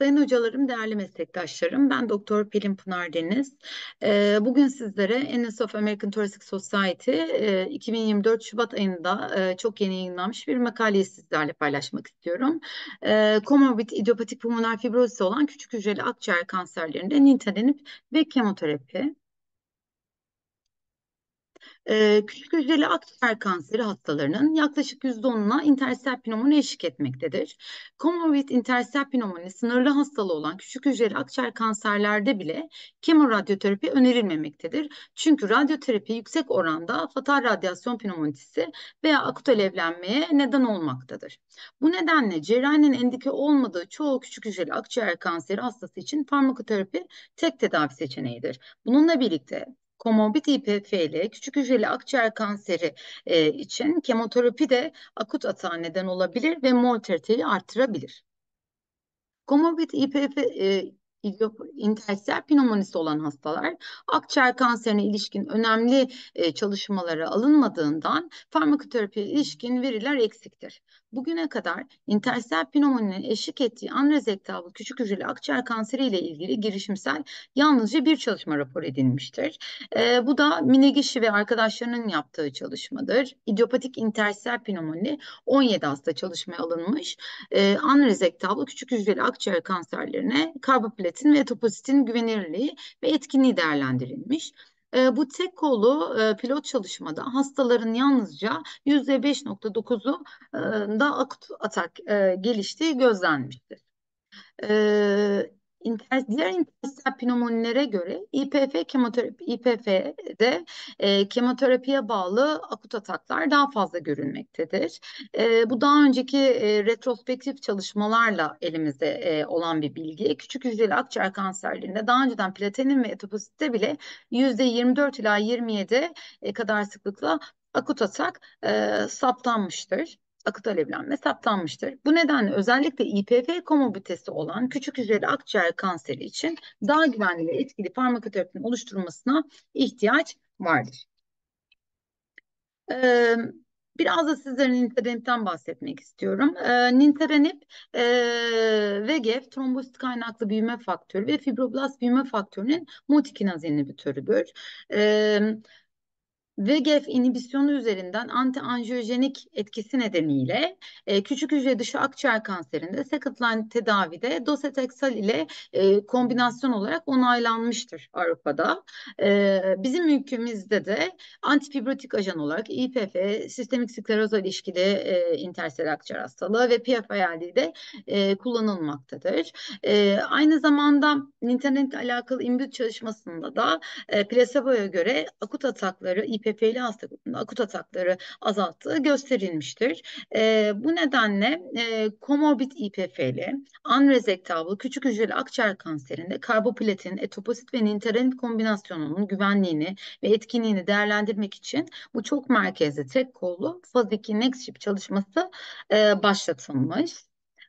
Sayın hocalarım, değerli meslektaşlarım, ben Doktor Pelin Pınar Deniz. Ee, bugün sizlere NS of American Thoracic Society 2024 e, Şubat ayında e, çok yeni yayınlanmış bir makaleyi sizlerle paylaşmak istiyorum. E, komorbid idiopatik pulmoner fibrosis olan küçük hücreli akciğer kanserlerinde nitelenip ve kemoterapi, e, küçük hücreli akciğer kanseri hastalarının yaklaşık %10'una intersel pnömoni eşlik etmektedir. Komorbid intersel pnömoni sınırlı hastalığı olan küçük hücreli akciğer kanserlerde bile kemoradyoterapi önerilmemektedir. Çünkü radyoterapi yüksek oranda fatal radyasyon pneumonitisi veya akut alevlenmeye neden olmaktadır. Bu nedenle cerrahinin endike olmadığı çoğu küçük hücreli akciğer kanseri hastası için farmakoterapi tek tedavi seçeneğidir. Bununla birlikte komorbid IPF ile küçük hücreli akciğer kanseri e, için kemoterapi de akut atağa neden olabilir ve mortaliteyi artırabilir. Komorbid IPF e, interstisyel pneumonisi olan hastalar akciğer kanserine ilişkin önemli e, çalışmalara alınmadığından farmakoterapiye ilişkin veriler eksiktir bugüne kadar interstisyal pneumoninin eşlik ettiği anrezektabl küçük hücreli akciğer kanseri ile ilgili girişimsel yalnızca bir çalışma rapor edilmiştir. E, ee, bu da Minegishi ve arkadaşlarının yaptığı çalışmadır. İdiopatik interstisyal pneumoni 17 hasta çalışmaya alınmış. E, ee, anrezektabl küçük hücreli akciğer kanserlerine karboplatin ve topozitin güvenilirliği ve etkinliği değerlendirilmiş. E, bu tek kolu e, pilot çalışmada hastaların yalnızca %5.9'u e, da akut atak e, geliştiği gözlenmiştir. E, İnters, diğer intestinal pneumonilere göre IPF, kemoterapi İPF'de e, kemoterapiye bağlı akut ataklar daha fazla görülmektedir. E, bu daha önceki e, retrospektif çalışmalarla elimizde e, olan bir bilgi. Küçük hücreli akciğer kanserlerinde daha önceden platinum ve etopozite bile %24 ila 27 e, kadar sıklıkla akut atak e, saptanmıştır akut alevlenme saptanmıştır. Bu nedenle özellikle IPF komorbiditesi olan küçük hücreli akciğer kanseri için daha güvenli ve etkili farmakoterapinin oluşturulmasına ihtiyaç vardır. Ee, Biraz da sizlere nintedanipten bahsetmek istiyorum. E, nintedanip e, VEGF trombosit kaynaklı büyüme faktörü ve fibroblast büyüme faktörünün multikinaz inhibitörüdür. E, VEGF inhibisyonu üzerinden antianjiyojenik etkisi nedeniyle e, küçük hücre dışı akciğer kanserinde second line tedavide dosetexal ile e, kombinasyon olarak onaylanmıştır Avrupa'da. E, bizim ülkemizde de antifibrotik ajan olarak IPF sistemik skleroza ilişkili e, interstitial akciğer hastalığı ve PFILD'de e, kullanılmaktadır. E, aynı zamanda internet alakalı imbüt çalışmasında da e, plaseboya göre akut atakları İPF PP'li hastalıkların akut atakları azalttığı gösterilmiştir. E, bu nedenle e, komorbid İPF'li, anrezektable küçük hücreli akciğer kanserinde karboplatin, etoposit ve nintedanib kombinasyonunun güvenliğini ve etkinliğini değerlendirmek için bu çok merkezli tek kollu faz 2 NextShip çalışması e, başlatılmış.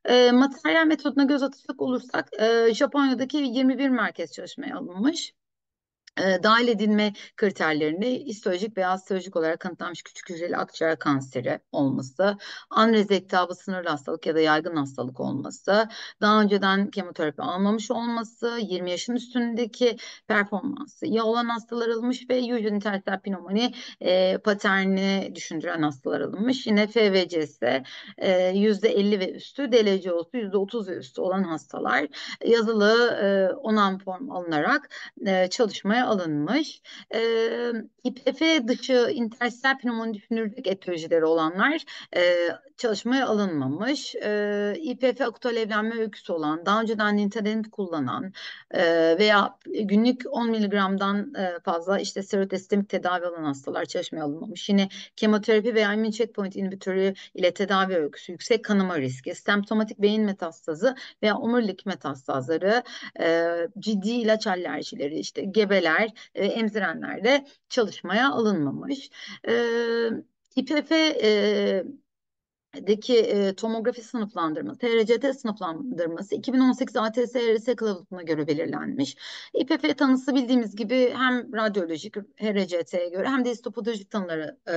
E, materyal metoduna göz atacak olursak e, Japonya'daki 21 merkez çalışmaya alınmış e, dahil edilme kriterlerinde histolojik veya histolojik olarak kanıtlanmış küçük hücreli akciğer kanseri olması, anrezektabı sınırlı hastalık ya da yaygın hastalık olması, daha önceden kemoterapi almamış olması, 20 yaşın üstündeki performansı ya olan hastalar alınmış ve yüzyünitersel pneumoni e, paterni düşündüren hastalar alınmış. Yine FVCS e, %50 ve üstü, DLCO'su %30 ve üstü olan hastalar yazılı e, onan form alınarak e, çalışmaya alınmış. E, İPF dışı interstisyal pnömoni düşünürlük olanlar e, çalışmaya alınmamış. E, İPF akut alevlenme öyküsü olan, daha önceden nintedanib kullanan e, veya günlük 10 miligramdan e, fazla işte serotestemik tedavi alan hastalar çalışmaya alınmamış. Yine kemoterapi veya immune checkpoint inhibitörü ile tedavi öyküsü, yüksek kanama riski, semptomatik beyin metastazı veya omurilik metastazları, e, ciddi ilaç alerjileri, işte gebeler, diğer e, emzirenler çalışmaya alınmamış. E, İPF e, deki e, tomografi sınıflandırması, TRCT sınıflandırması 2018 ATS-HRS kılavuzuna göre belirlenmiş. İPF tanısı bildiğimiz gibi hem radyolojik HRCT'ye göre hem de histopatolojik tanıları e,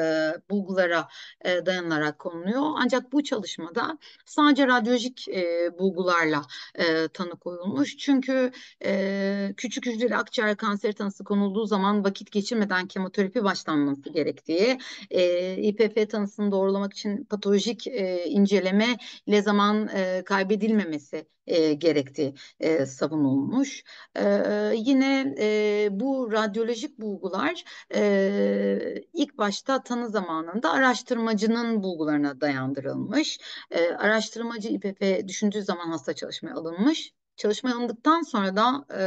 bulgulara e, dayanılarak konuluyor. Ancak bu çalışmada sadece radyolojik e, bulgularla e, tanı koyulmuş. Çünkü e, küçük hücreli akciğer kanseri tanısı konulduğu zaman vakit geçirmeden kemoterapi başlanması gerektiği, e, İPF tanısını doğrulamak için patolojik e, inceleme ile zaman e, kaybedilmemesi e, gerektiği e, savunulmuş. E, yine e, bu radyolojik bulgular e, ilk başta tanı zamanında araştırmacının bulgularına dayandırılmış. E, araştırmacı İPP düşündüğü zaman hasta çalışmaya alınmış. Çalışmaya alındıktan sonra da e,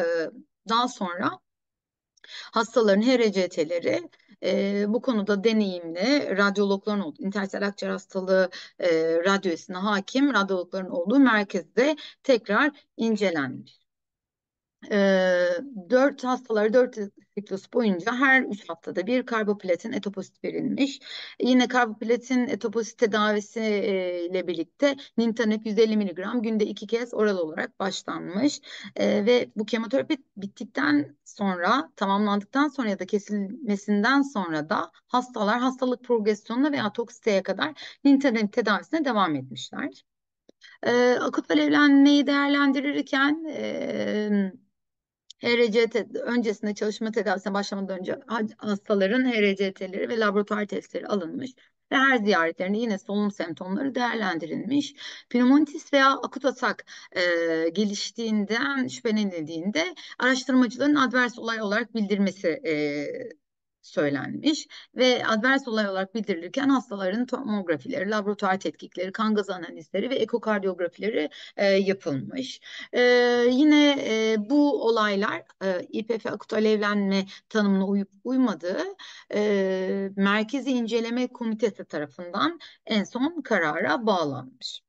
daha sonra hastaların HRCT'leri e, bu konuda deneyimli radyologların olduğu, interstitial akciğer hastalığı e, radyosuna hakim radyologların olduğu merkezde tekrar incelenmiş. 4 e, hastalara 4 siklus boyunca her 3 haftada bir karboplatin etoposit verilmiş. Yine karboplatin etoposit tedavisi e, ile birlikte nintanep 150 mg günde 2 kez oral olarak başlanmış. E, ve bu kemoterapi bittikten sonra tamamlandıktan sonra ya da kesilmesinden sonra da hastalar hastalık progresyonuna veya toksiteye kadar nintanep tedavisine devam etmişler. E, akut alevlenmeyi değerlendirirken e, HRC öncesinde çalışma tedavisine başlamadan önce hastaların HRCT'leri ve laboratuvar testleri alınmış ve her ziyaretlerinde yine solunum semptomları değerlendirilmiş. Pneumonitis veya akut atak e, geliştiğinden şüphelenildiğinde araştırmacıların advers olay olarak bildirmesi e, söylenmiş ve advers olay olarak bildirilirken hastaların tomografileri, laboratuvar tetkikleri, kan gazı analizleri ve ekokardiyografileri e, yapılmış. E, yine e, bu olaylar e, İPF akut alevlenme tanımına uyup uymadığı e, Merkezi inceleme Komitesi tarafından en son karara bağlanmış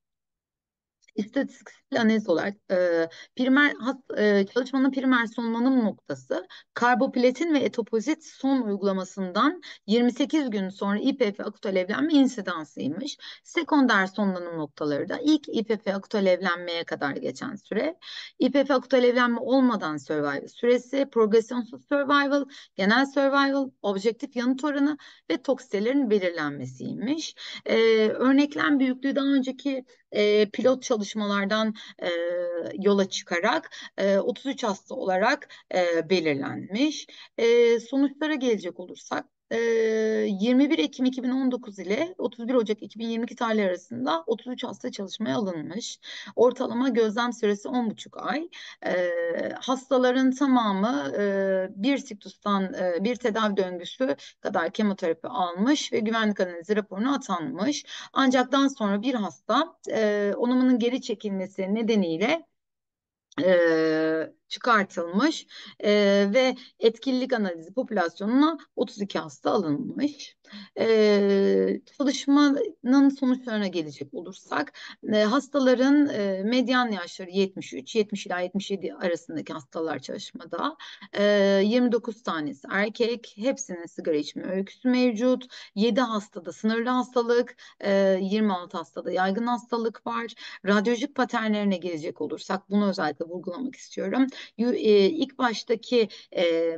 istatistiksel analiz olarak e, primer has, e, çalışmanın primer sonlanım noktası karboplatin ve etopozit son uygulamasından 28 gün sonra İPF akut alevlenme insidansıymış. Sekonder sonlanım noktaları da ilk İPF akut alevlenmeye kadar geçen süre, İPF akut alevlenme olmadan survival süresi, progresyonsuz survival, genel survival, objektif yanıt oranı ve toksitelerin belirlenmesiymiş. E, örneklem büyüklüğü daha önceki e, pilot çalışmalarında çalışmalardan e, yola çıkarak e, 33 hasta olarak e, belirlenmiş. E, sonuçlara gelecek olursak 21 Ekim 2019 ile 31 Ocak 2022 tarihleri arasında 33 hasta çalışmaya alınmış. Ortalama gözlem süresi 10,5 ay. E, hastaların tamamı e, bir siktustan e, bir tedavi döngüsü kadar kemoterapi almış ve güvenlik analizi raporuna atanmış. Ancak daha sonra bir hasta e, onumunun geri çekilmesi nedeniyle e, çıkartılmış e, ve etkililik analizi popülasyonuna 32 hasta alınmış. E, çalışmanın sonuçlarına gelecek olursak e, hastaların e, medyan yaşları 73, 70 ila 77 arasındaki hastalar çalışmada e, 29 tanesi erkek, hepsinin sigara içme öyküsü mevcut. 7 hastada sınırlı hastalık, e, 26 hastada yaygın hastalık var. Radyolojik paternlerine gelecek olursak bunu özellikle vurgulamak istiyorum. E, ilk baştaki e,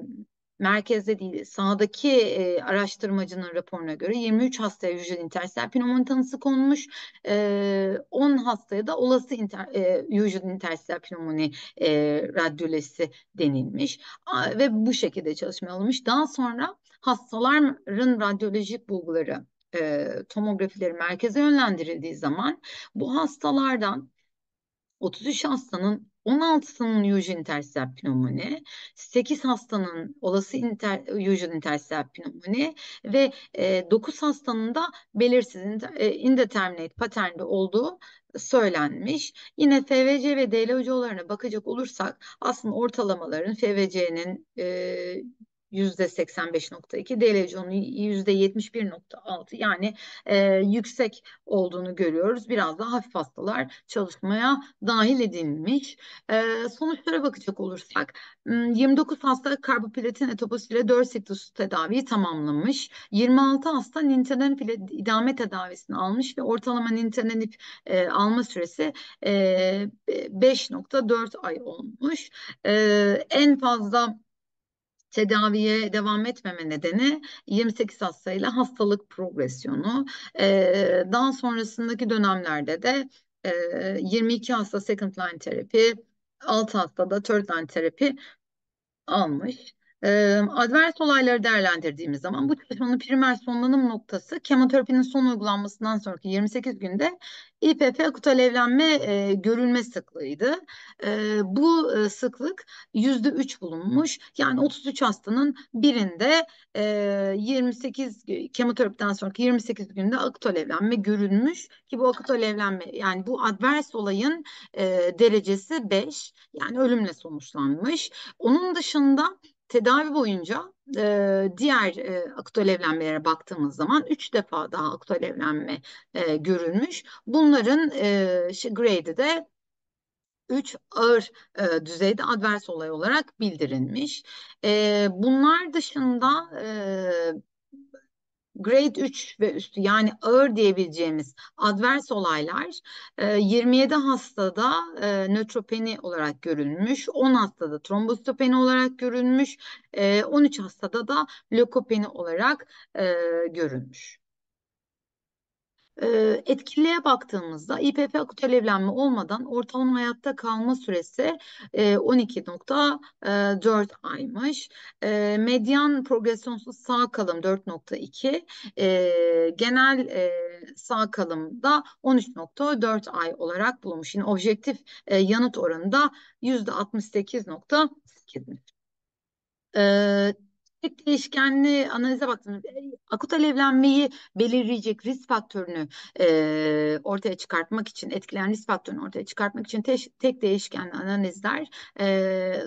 merkezde değil sahadaki e, araştırmacının raporuna göre 23 hastaya hücreli interstisyal pnömoni tanısı konmuş. E, 10 hastaya da olası inter, e, hücreli interstisyal pnömoni e, radyolesi denilmiş. A, ve bu şekilde çalışma alınmış. Daha sonra hastaların radyolojik bulguları e, tomografileri merkeze yönlendirildiği zaman bu hastalardan 33 hastanın 16'sının Eugene interstisyal pneumoni, 8 hastanın olası inter, Eugene interstisyal pneumoni ve e, 9 hastanın da belirsiz e, indeterminate paternde olduğu söylenmiş. Yine FVC ve DL bakacak olursak aslında ortalamaların FVC'nin e, %85.2, delezyonu %71.6 yani e, yüksek olduğunu görüyoruz. Biraz daha hafif hastalar çalışmaya dahil edilmiş. E, sonuçlara bakacak olursak 29 hasta karboplatin etopasiyle 4 siklus tedaviyi tamamlamış. 26 hasta nintedanib ile idame tedavisini almış ve ortalama nintedanib e, alma süresi e, 5.4 ay olmuş. E, en fazla tedaviye devam etmeme nedeni 28 hastayla hastalık progresyonu. E, daha sonrasındaki dönemlerde de e, 22 hasta second line terapi, 6 da third line terapi almış. E, advers olayları değerlendirdiğimiz zaman bu çalışmanın primer sonlanım noktası kemoterapinin son uygulanmasından sonraki 28 günde İPP akut alevlenme e, görülme sıklığıydı. E, bu e, sıklık %3 bulunmuş. Yani 33 hastanın birinde e, 28 kemoterapiden sonraki 28 günde akut alevlenme görülmüş ki bu akut alevlenme yani bu advers olayın e, derecesi 5 yani ölümle sonuçlanmış. Onun dışında tedavi boyunca e, diğer e, akut alevlenmelere baktığımız zaman 3 defa daha akut alevlenme e, görülmüş. Bunların e, şey, grade'i de 3 ağır e, düzeyde advers olay olarak bildirilmiş. E, bunlar dışında e, grade 3 ve üstü yani ağır diyebileceğimiz advers olaylar 27 e, hastada e, nötropeni olarak görülmüş, 10 hastada trombositopeni olarak görülmüş, 13 e, hastada da lökopeni olarak e, görülmüş. Etkiliğe baktığımızda İPP akut alevlenme olmadan ortalama hayatta kalma süresi 12.4 aymış. median progresyonsuz sağ kalım 4.2, genel sağ kalım da 13.4 ay olarak bulunmuş. Yine objektif yanıt oranında %68.8'miş tek değişkenli analize baktığımız akut alevlenmeyi belirleyecek risk faktörünü e, ortaya çıkartmak için etkileyen risk faktörünü ortaya çıkartmak için teş, tek değişkenli analizler e,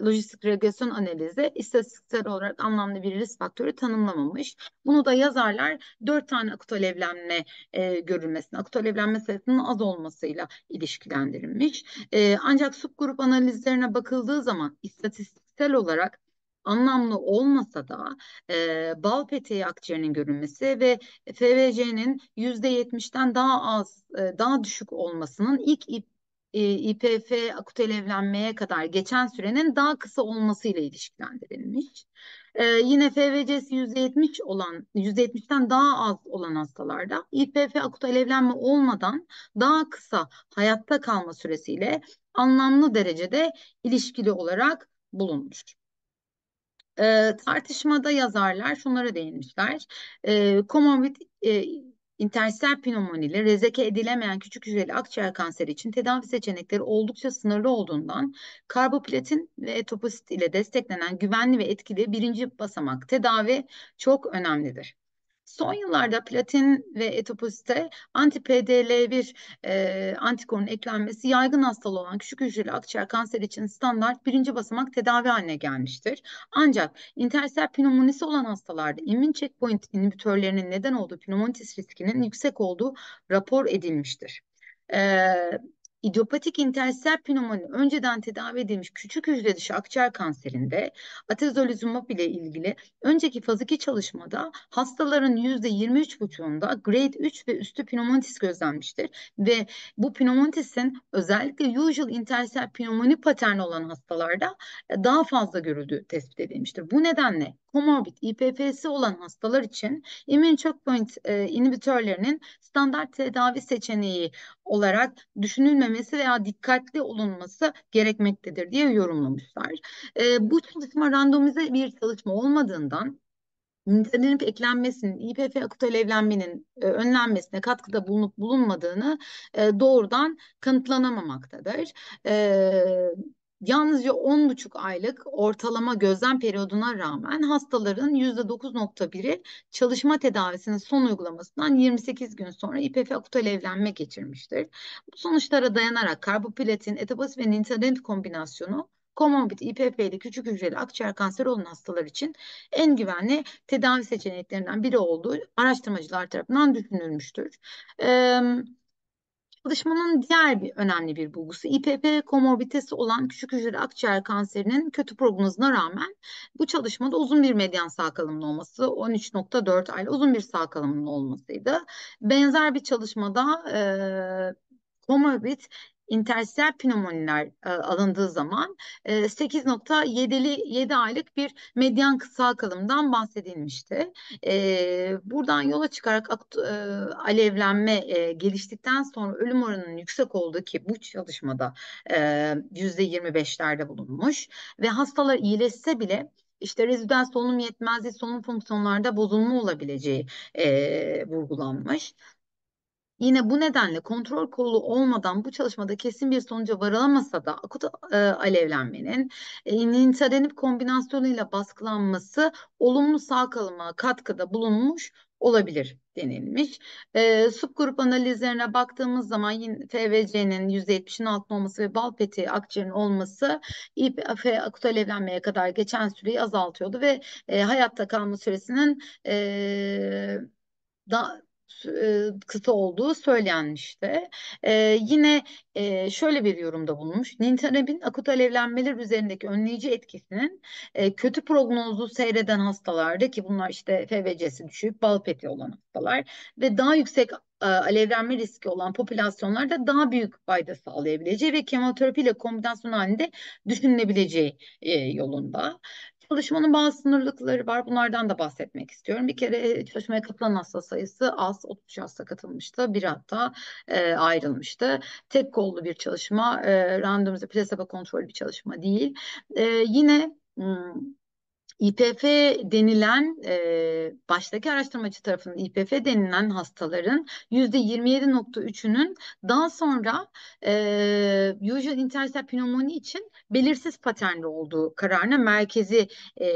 lojistik regresyon analizi istatistiksel olarak anlamlı bir risk faktörü tanımlamamış. Bunu da yazarlar dört tane akut alevlenme e, görülmesine, akut alevlenme sayısının az olmasıyla ilişkilendirilmiş. E, ancak subgrup analizlerine bakıldığı zaman istatistiksel olarak anlamlı olmasa da e, bal peteği akciğerinin görünmesi ve FVC'nin %70'ten daha az, e, daha düşük olmasının ilk ip, e, İPF akut evlenmeye kadar geçen sürenin daha kısa olmasıyla ilişkilendirilmiş. E, yine FVC'si %70 olan, %70'ten daha az olan hastalarda IPF akut alevlenme olmadan daha kısa hayatta kalma süresiyle anlamlı derecede ilişkili olarak bulunmuş e, tartışmada yazarlar şunlara değinmişler. E, comorbid e, İnterstisyel pneumoniyle rezeke edilemeyen küçük hücreli akciğer kanseri için tedavi seçenekleri oldukça sınırlı olduğundan karboplatin ve toposit ile desteklenen güvenli ve etkili birinci basamak tedavi çok önemlidir. Son yıllarda platin ve etopozite anti-PDL1 e, antikorun eklenmesi yaygın hastalığı olan küçük hücreli akciğer kanseri için standart birinci basamak tedavi haline gelmiştir. Ancak intersel pneumonisi olan hastalarda immün checkpoint inhibitörlerinin neden olduğu pneumonitis riskinin yüksek olduğu rapor edilmiştir. Ee, Idiopatik interstisyel pneumoni önceden tedavi edilmiş küçük hücre dışı akciğer kanserinde atezolizumab ile ilgili önceki faz 2 çalışmada hastaların %23,5'unda grade 3 ve üstü pneumonitis gözlenmiştir ve bu pneumonitis'in özellikle usual interstisyel pneumoni paterni olan hastalarda daha fazla görüldüğü tespit edilmiştir. Bu nedenle komorbid IPFS olan hastalar için immune checkpoint e, inhibitörlerinin standart tedavi seçeneği olarak düşünülmemesi edilmemesi veya dikkatli olunması gerekmektedir diye yorumlamışlar. E, bu çalışma randomize bir çalışma olmadığından nitelenip eklenmesinin, İPF akut alevlenmenin e, önlenmesine katkıda bulunup bulunmadığını e, doğrudan kanıtlanamamaktadır. E, ee, Yalnızca 10,5 aylık ortalama gözlem periyoduna rağmen hastaların %9.1'i çalışma tedavisinin son uygulamasından 28 gün sonra IPF akut alevlenme geçirmiştir. Bu sonuçlara dayanarak karboplatin, etabas ve nintedanib kombinasyonu komorbid İPF'li küçük hücreli akciğer kanseri olan hastalar için en güvenli tedavi seçeneklerinden biri olduğu araştırmacılar tarafından düşünülmüştür. Ee, Çalışmanın diğer bir önemli bir bulgusu İPP komorbitesi olan küçük hücreli akciğer kanserinin kötü prognozuna rağmen bu çalışmada uzun bir medyan sağ kalımlı olması 13.4 aylık uzun bir sağ kalımlı olmasıydı. Benzer bir çalışmada e, komorbid interstisyel pnömoniler e, alındığı zaman e, 8.7'li 7 aylık bir medyan kısa kalımdan bahsedilmişti. E, buradan yola çıkarak e, alevlenme e, geliştikten sonra ölüm oranının yüksek olduğu ki bu çalışmada e, %25'lerde bulunmuş ve hastalar iyileşse bile işte rezidüel solunum yetmezliği, solunum fonksiyonlarda bozulma olabileceği e, vurgulanmış. Yine bu nedenle kontrol kolu olmadan bu çalışmada kesin bir sonuca varılamasa da akut e, alevlenmenin e, nintedanib kombinasyonuyla baskılanması olumlu sağ kalıma katkıda bulunmuş olabilir denilmiş. E, subgrup analizlerine baktığımız zaman yine FVC'nin %70'in altında olması ve bal peti akciğerinin olması İPF akut alevlenmeye kadar geçen süreyi azaltıyordu ve e, hayatta kalma süresinin e, da, e, kısa olduğu söylenmişti. Ee, yine e, şöyle bir yorumda bulunmuş. Nintedanib'in akut alevlenmeler üzerindeki önleyici etkisinin e, kötü prognozu seyreden hastalarda ki bunlar işte FVC'si düşük, bal peti olan hastalar ve daha yüksek e, alevlenme riski olan popülasyonlarda daha büyük fayda sağlayabileceği ve kemoterapi ile kombinasyon halinde düşünülebileceği e, yolunda. Çalışmanın bazı sınırlıkları var. Bunlardan da bahsetmek istiyorum. Bir kere e, çalışmaya katılan hasta sayısı az. 30 hasta katılmıştı. Bir hatta e, ayrılmıştı. Tek kollu bir çalışma. E, randomize plasebo kontrollü bir çalışma değil. E, yine İPF denilen e, baştaki araştırmacı tarafından İPF denilen hastaların %27.3'ünün daha sonra e, usual interstitial pneumoni için belirsiz paternli olduğu kararına merkezi e,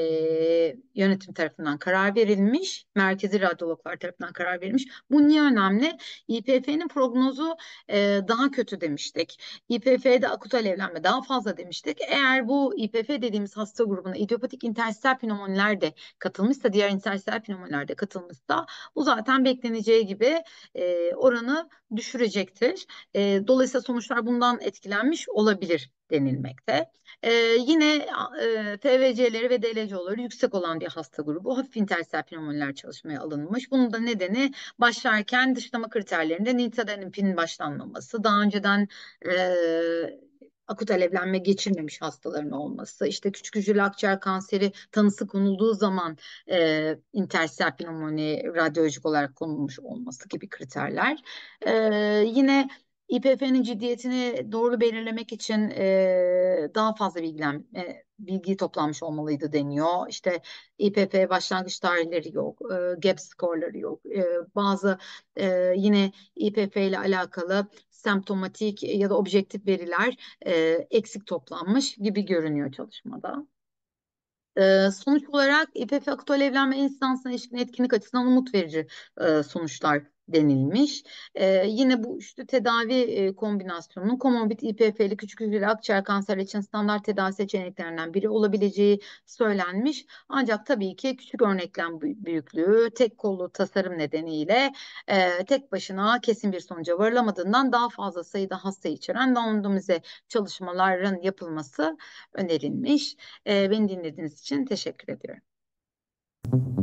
yönetim tarafından karar verilmiş. Merkezi radyologlar tarafından karar verilmiş. Bu niye önemli? İPF'nin prognozu e, daha kötü demiştik. İPF'de akut alevlenme daha fazla demiştik. Eğer bu İPF dediğimiz hasta grubuna idiopatik interstitial interstisyel pneumonilerde de katılmışsa, diğer interstisyel pneumonilerde katılmışsa bu zaten bekleneceği gibi e, oranı düşürecektir. E, dolayısıyla sonuçlar bundan etkilenmiş olabilir denilmekte. E, yine e, TVC'leri ve DLC'leri yüksek olan bir hasta grubu hafif interstisyel pneumoniler çalışmaya alınmış. Bunun da nedeni başlarken dışlama kriterlerinde nitadenin pin başlanmaması, daha önceden e, akut alevlenme geçirmemiş hastaların olması, işte küçük hücreli akciğer kanseri tanısı konulduğu zaman e, interstisyal pnömoni radyolojik olarak konulmuş olması gibi kriterler. E, yine İPF'nin ciddiyetini doğru belirlemek için e, daha fazla bilgilen, e, bilgi toplanmış olmalıydı deniyor. İşte İPF başlangıç tarihleri yok, e, gap e skorları yok. E, bazı e, yine İPF ile alakalı semptomatik ya da objektif veriler e, eksik toplanmış gibi görünüyor çalışmada. E, sonuç olarak İPF akut evlenme instansına ilişkin etkinlik açısından umut verici e, sonuçlar denilmiş. Ee, yine bu üçlü tedavi e, kombinasyonunun komorbid İPF'li küçük hücreli akciğer kanser için standart tedavi seçeneklerinden biri olabileceği söylenmiş. Ancak tabii ki küçük örneklem büyüklüğü tek kollu tasarım nedeniyle e, tek başına kesin bir sonuca varılamadığından daha fazla sayıda hasta içeren randomize çalışmaların yapılması önerilmiş. E, beni dinlediğiniz için teşekkür ediyorum.